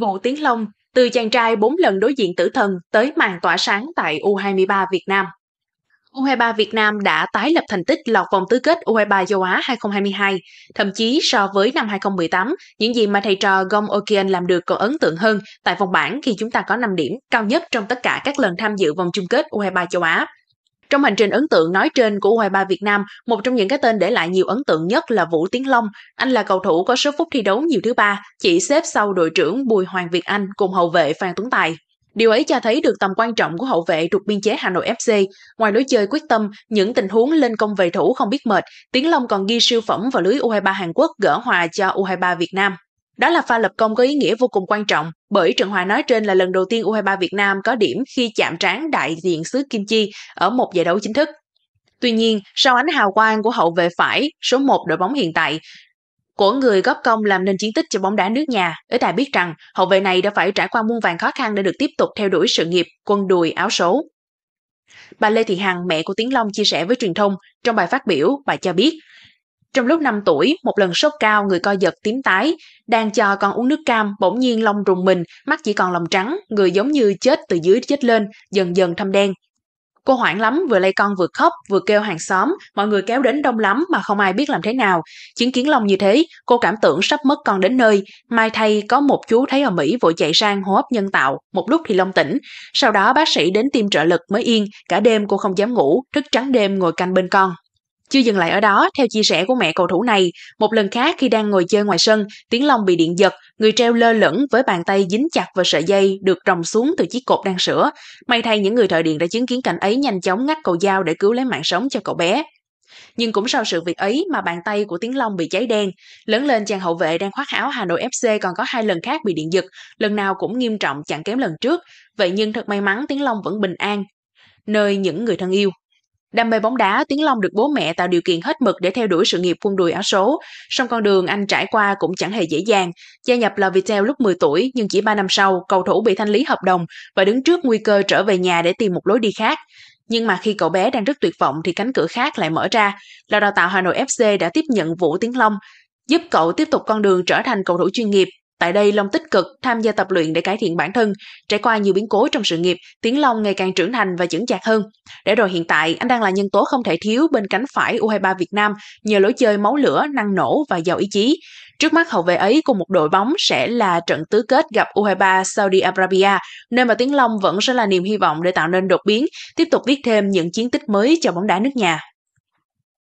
Vũ Tiến Long, từ chàng trai 4 lần đối diện tử thần tới màn tỏa sáng tại U23 Việt Nam. U23 Việt Nam đã tái lập thành tích lọt vòng tứ kết U23 châu Á 2022, thậm chí so với năm 2018, những gì mà thầy trò Gom Okien làm được còn ấn tượng hơn tại vòng bảng khi chúng ta có 5 điểm, cao nhất trong tất cả các lần tham dự vòng chung kết U23 châu Á. Trong hành trình ấn tượng nói trên của U23 Việt Nam, một trong những cái tên để lại nhiều ấn tượng nhất là Vũ Tiến Long. Anh là cầu thủ có số phút thi đấu nhiều thứ ba, chỉ xếp sau đội trưởng Bùi Hoàng Việt Anh cùng hậu vệ Phan Tuấn Tài. Điều ấy cho thấy được tầm quan trọng của hậu vệ thuộc biên chế Hà Nội FC. Ngoài lối chơi quyết tâm, những tình huống lên công về thủ không biết mệt, Tiến Long còn ghi siêu phẩm vào lưới U23 Hàn Quốc gỡ hòa cho U23 Việt Nam. Đó là pha lập công có ý nghĩa vô cùng quan trọng, bởi trận hòa nói trên là lần đầu tiên U23 Việt Nam có điểm khi chạm trán đại diện xứ Kim Chi ở một giải đấu chính thức. Tuy nhiên, sau ánh hào quang của hậu vệ phải, số 1 đội bóng hiện tại, của người góp công làm nên chiến tích cho bóng đá nước nhà, ít ai biết rằng hậu vệ này đã phải trải qua muôn vàng khó khăn để được tiếp tục theo đuổi sự nghiệp quân đùi áo số. Bà Lê Thị Hằng, mẹ của Tiến Long chia sẻ với truyền thông, trong bài phát biểu, bà cho biết trong lúc 5 tuổi, một lần sốt cao người co giật tím tái, đang cho con uống nước cam, bỗng nhiên lông rùng mình, mắt chỉ còn lòng trắng, người giống như chết từ dưới chết lên, dần dần thâm đen. Cô hoảng lắm, vừa lay con vừa khóc, vừa kêu hàng xóm, mọi người kéo đến đông lắm mà không ai biết làm thế nào. Chứng kiến lòng như thế, cô cảm tưởng sắp mất con đến nơi. Mai thay có một chú thấy ở Mỹ vội chạy sang hô hấp nhân tạo, một lúc thì long tỉnh. Sau đó bác sĩ đến tiêm trợ lực mới yên, cả đêm cô không dám ngủ, thức trắng đêm ngồi canh bên con. Chưa dừng lại ở đó, theo chia sẻ của mẹ cầu thủ này, một lần khác khi đang ngồi chơi ngoài sân, Tiến Long bị điện giật, người treo lơ lửng với bàn tay dính chặt vào sợi dây được trồng xuống từ chiếc cột đang sửa. May thay những người thợ điện đã chứng kiến cảnh ấy nhanh chóng ngắt cầu dao để cứu lấy mạng sống cho cậu bé. Nhưng cũng sau sự việc ấy mà bàn tay của Tiến Long bị cháy đen. Lớn lên chàng hậu vệ đang khoác áo Hà Nội FC còn có hai lần khác bị điện giật, lần nào cũng nghiêm trọng chẳng kém lần trước. Vậy nhưng thật may mắn Tiến Long vẫn bình an, nơi những người thân yêu. Đam mê bóng đá, Tiến Long được bố mẹ tạo điều kiện hết mực để theo đuổi sự nghiệp quân đùi áo số. Song con đường anh trải qua cũng chẳng hề dễ dàng. Gia nhập Lovitel lúc 10 tuổi, nhưng chỉ 3 năm sau, cầu thủ bị thanh lý hợp đồng và đứng trước nguy cơ trở về nhà để tìm một lối đi khác. Nhưng mà khi cậu bé đang rất tuyệt vọng thì cánh cửa khác lại mở ra. Lò đào tạo Hà Nội FC đã tiếp nhận Vũ Tiến Long, giúp cậu tiếp tục con đường trở thành cầu thủ chuyên nghiệp Tại đây, Long tích cực tham gia tập luyện để cải thiện bản thân. Trải qua nhiều biến cố trong sự nghiệp, Tiến Long ngày càng trưởng thành và vững chạc hơn. Để rồi hiện tại, anh đang là nhân tố không thể thiếu bên cánh phải U23 Việt Nam nhờ lối chơi máu lửa, năng nổ và giàu ý chí. Trước mắt hậu vệ ấy cùng một đội bóng sẽ là trận tứ kết gặp U23 Saudi Arabia, nơi mà Tiến Long vẫn sẽ là niềm hy vọng để tạo nên đột biến, tiếp tục viết thêm những chiến tích mới cho bóng đá nước nhà.